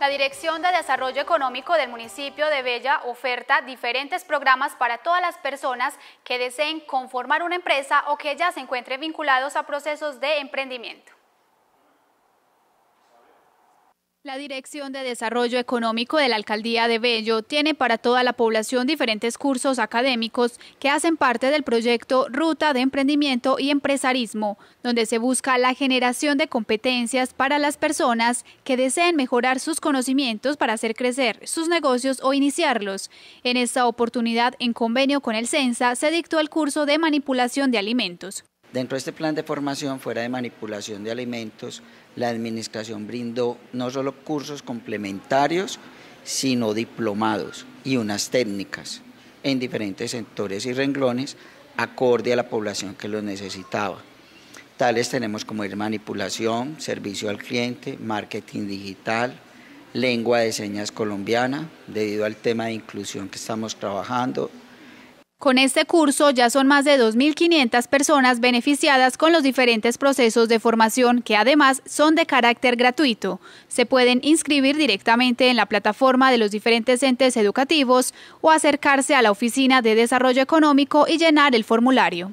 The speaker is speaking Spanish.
la Dirección de Desarrollo Económico del municipio de Bella oferta diferentes programas para todas las personas que deseen conformar una empresa o que ya se encuentren vinculados a procesos de emprendimiento. La Dirección de Desarrollo Económico de la Alcaldía de Bello tiene para toda la población diferentes cursos académicos que hacen parte del proyecto Ruta de Emprendimiento y Empresarismo, donde se busca la generación de competencias para las personas que deseen mejorar sus conocimientos para hacer crecer sus negocios o iniciarlos. En esta oportunidad, en convenio con el CENSA, se dictó el curso de manipulación de alimentos. Dentro de este plan de formación fuera de manipulación de alimentos, la administración brindó no solo cursos complementarios, sino diplomados y unas técnicas en diferentes sectores y renglones acorde a la población que los necesitaba. Tales tenemos como ir manipulación, servicio al cliente, marketing digital, lengua de señas colombiana, debido al tema de inclusión que estamos trabajando, con este curso ya son más de 2.500 personas beneficiadas con los diferentes procesos de formación que además son de carácter gratuito. Se pueden inscribir directamente en la plataforma de los diferentes entes educativos o acercarse a la Oficina de Desarrollo Económico y llenar el formulario.